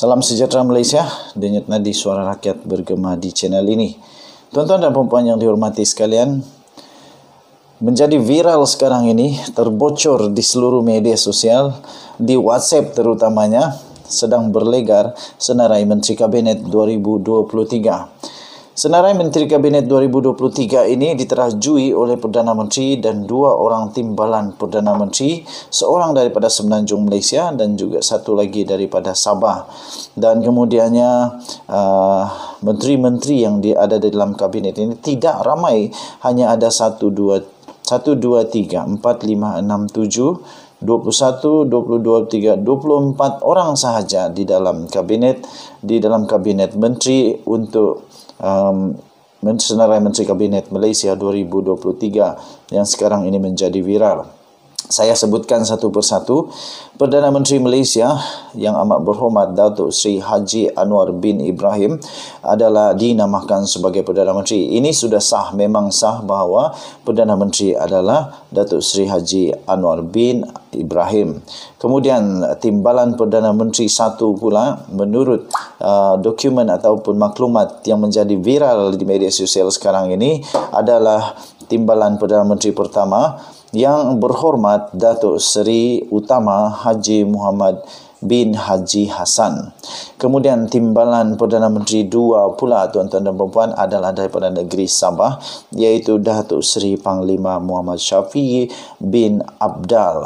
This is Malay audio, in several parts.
Salam sejahtera Malaysia, denyut nadi suara rakyat bergema di channel ini. Tuan-tuan dan puan-puan yang dihormati sekalian, menjadi viral sekarang ini, terbocor di seluruh media sosial, di WhatsApp terutamanya, sedang berlegar senarai Menteri Kabinet 2023. Senarai Menteri Kabinet 2023 ini diterajui oleh Perdana Menteri dan dua orang timbalan Perdana Menteri, seorang daripada Semenanjung Malaysia dan juga satu lagi daripada Sabah. Dan kemudiannya uh, menteri-menteri yang ada di dalam kabinet ini tidak ramai, hanya ada satu dua 1 2 3 4 5 6 7 21, 22, 3, 24 orang sahaja di dalam kabinet di dalam kabinet menteri untuk um, senarai menteri kabinet Malaysia 2023 yang sekarang ini menjadi viral saya sebutkan satu persatu. Perdana Menteri Malaysia yang amat berhormat Datuk Sri Haji Anwar bin Ibrahim adalah dinamakan sebagai Perdana Menteri. Ini sudah sah, memang sah bahawa Perdana Menteri adalah Datuk Sri Haji Anwar bin Ibrahim. Kemudian timbalan Perdana Menteri satu pula menurut uh, dokumen ataupun maklumat yang menjadi viral di media sosial sekarang ini adalah timbalan Perdana Menteri pertama yang berhormat Datuk Seri Utama Haji Muhammad bin Haji Hasan. Kemudian timbalan Perdana Menteri dua pula tuan-tuan dan perempuan adalah daripada negeri Sabah iaitu Datuk Seri Panglima Muhammad Syafi'i bin Abdal.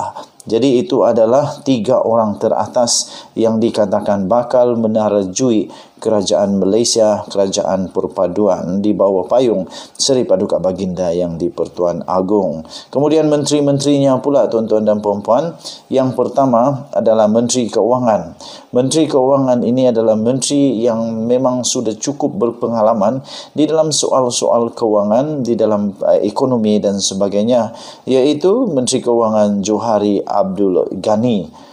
Jadi itu adalah tiga orang teratas yang dikatakan bakal menarjui kerajaan Malaysia, kerajaan perpaduan di bawah payung Seri Paduka Baginda yang di Pertuan Agong. Kemudian menteri-menterinya pula tuan-tuan dan puan-puan, yang pertama adalah Menteri Keuangan. Menteri Keuangan ini adalah menteri yang memang sudah cukup berpengalaman di dalam soal-soal keuangan di dalam eh, ekonomi dan sebagainya, iaitu Menteri Keuangan Johari Abdul Ghani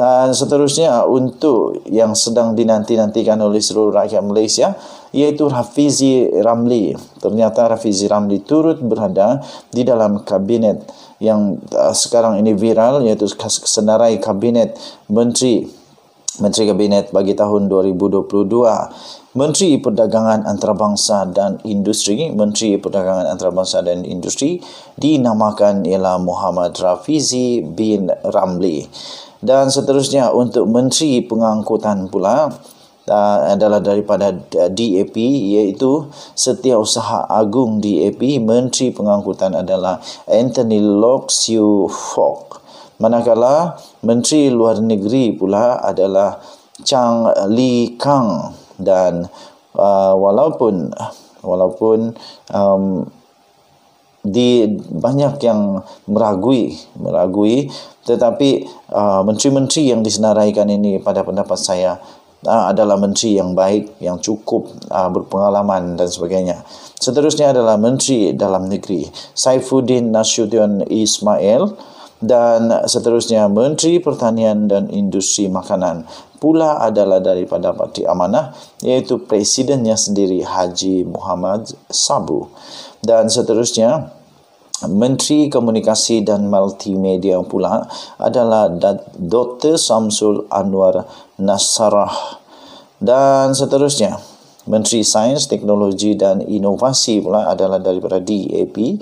dan seterusnya untuk yang sedang dinanti-nantikan oleh seluruh rakyat Malaysia iaitu Rafizi Ramli. Ternyata Rafizi Ramli turut berada di dalam kabinet yang uh, sekarang ini viral iaitu senarai kabinet menteri Menteri Kabinet bagi tahun 2022, Menteri Perdagangan Antarabangsa dan Industri, Menteri Perdagangan Antarabangsa dan Industri dinamakan ialah Muhammad Rafizi bin Ramli dan seterusnya untuk menteri pengangkutan pula eh, adalah daripada eh, DAP iaitu Setiausaha Agung DAP menteri pengangkutan adalah Anthony Lok Siu Fok manakala menteri luar negeri pula adalah Chang Li Kang dan uh, walaupun walaupun um, di banyak yang meragui meragui tetapi uh, menteri-menteri yang disenaraikan ini pada pendapat saya uh, adalah menteri yang baik yang cukup uh, berpengalaman dan sebagainya seterusnya adalah menteri dalam negeri Saifuddin Nasution Ismail dan seterusnya menteri pertanian dan industri makanan pula adalah daripada parti amanah iaitu presidennya sendiri Haji Muhammad Sabu dan seterusnya Menteri Komunikasi dan Multimedia pula adalah Dr. Samsul Anwar Nasarah dan seterusnya Menteri Sains, Teknologi dan Inovasi pula adalah daripada DAP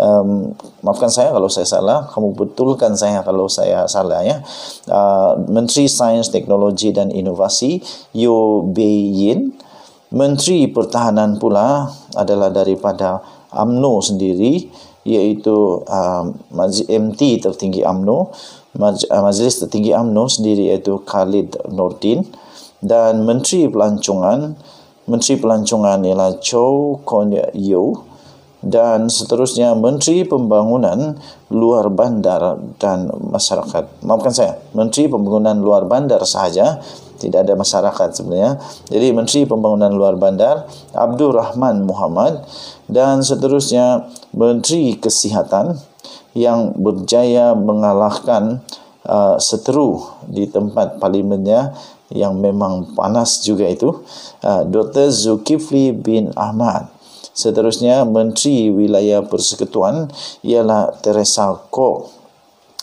um, maafkan saya kalau saya salah kamu betulkan saya kalau saya salah ya uh, Menteri Sains, Teknologi dan Inovasi Yeo Bei Yin Menteri Pertahanan pula adalah daripada AMNO sendiri iaitu um, uh, MT tertinggi AMNO Maj- Majlis Tertinggi AMNO sendiri iaitu Khalid Nordin dan Menteri Pelancongan Menteri Pelancongan ialah Chow Kon Yeo dan seterusnya Menteri Pembangunan Luar Bandar dan Masyarakat maafkan saya Menteri Pembangunan Luar Bandar sahaja tidak ada masyarakat sebenarnya. Jadi Menteri Pembangunan Luar Bandar Abdul Rahman Muhammad dan seterusnya Menteri Kesihatan yang berjaya mengalahkan uh, seteru di tempat parlimennya yang memang panas juga itu uh, Dr Zulkifli bin Ahmad. Seterusnya Menteri Wilayah Persekutuan ialah Teresa Koh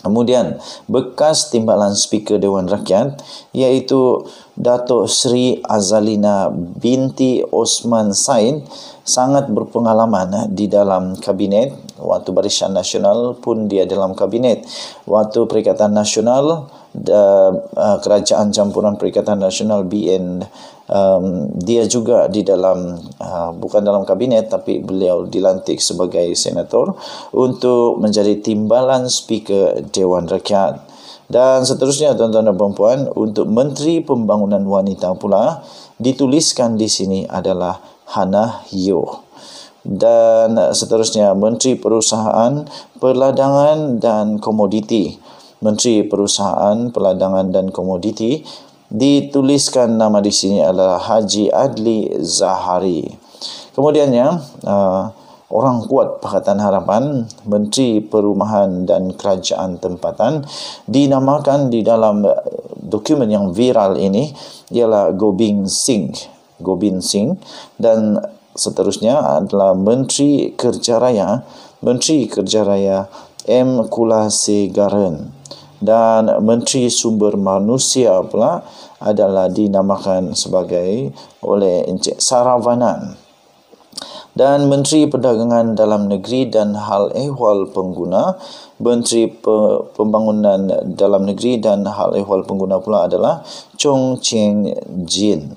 Kemudian bekas timbalan speaker Dewan Rakyat iaitu Datuk Sri Azalina binti Osman Sain sangat berpengalaman eh, di dalam kabinet waktu Barisan Nasional pun dia dalam kabinet waktu Perikatan Nasional da, Kerajaan Campuran Perikatan Nasional BN um, dia juga di dalam uh, bukan dalam kabinet tapi beliau dilantik sebagai senator untuk menjadi timbalan speaker Dewan Rakyat dan seterusnya tuan-tuan dan puan untuk menteri pembangunan wanita pula dituliskan di sini adalah Hannah Yeoh dan seterusnya Menteri Perusahaan, Perladangan dan Komoditi. Menteri Perusahaan, Perladangan dan Komoditi dituliskan nama di sini adalah Haji Adli Zahari. Kemudiannya, uh, orang kuat Pakatan Harapan, Menteri Perumahan dan Kerajaan Tempatan dinamakan di dalam uh, dokumen yang viral ini ialah Gobind Singh. Gobind Singh dan seterusnya adalah Menteri Kerja Raya, Menteri Kerja Raya M. Kula Segaran dan Menteri Sumber Manusia pula adalah dinamakan sebagai oleh Encik Saravanan dan Menteri Perdagangan Dalam Negeri dan Hal Ehwal Pengguna Menteri Pembangunan Dalam Negeri dan Hal Ehwal Pengguna pula adalah Chong Cheng Jin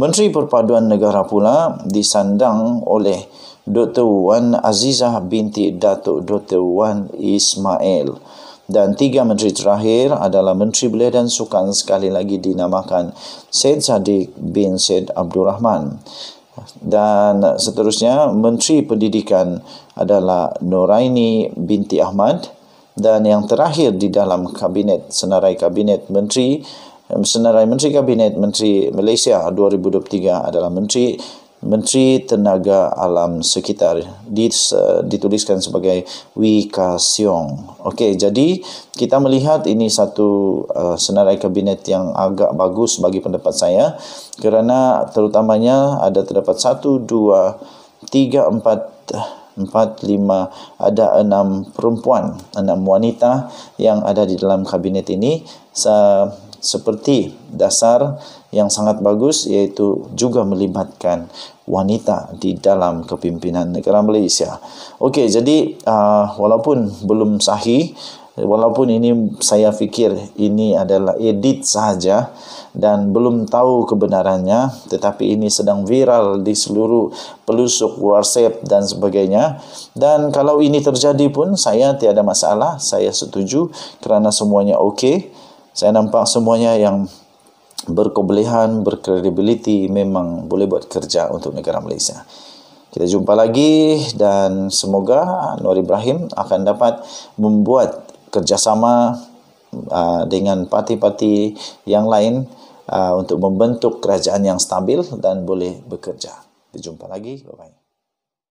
Menteri Perpaduan Negara pula disandang oleh Dr. Wan Azizah binti Datuk Dr. Wan Ismail. Dan tiga menteri terakhir adalah Menteri Belia dan Sukan sekali lagi dinamakan Syed Saddiq bin Syed Abdul Rahman. Dan seterusnya Menteri Pendidikan adalah Noraini binti Ahmad dan yang terakhir di dalam kabinet senarai kabinet menteri Senarai Menteri Kabinet Menteri Malaysia 2023 adalah Menteri Menteri Tenaga Alam Sekitar eh, dituliskan sebagai Wika Siong. Okey, jadi kita melihat ini satu uh, eh, senarai kabinet yang agak bagus bagi pendapat saya kerana terutamanya ada terdapat 1 2 3 4 4 5 ada 6 perempuan, 6 wanita yang ada di dalam kabinet ini. seperti dasar yang sangat bagus yaitu juga melibatkan wanita di dalam kepimpinan negara Malaysia. Okey, jadi uh, walaupun belum sahih walaupun ini saya fikir ini adalah edit saja dan belum tahu kebenarannya tetapi ini sedang viral di seluruh pelusuk WhatsApp dan sebagainya dan kalau ini terjadi pun saya tiada masalah saya setuju kerana semuanya okey saya nampak semuanya yang berkebolehan, berkredibiliti memang boleh buat kerja untuk negara Malaysia. Kita jumpa lagi dan semoga Nur Ibrahim akan dapat membuat kerjasama uh, dengan parti-parti yang lain uh, untuk membentuk kerajaan yang stabil dan boleh bekerja. Kita jumpa lagi. Bye-bye.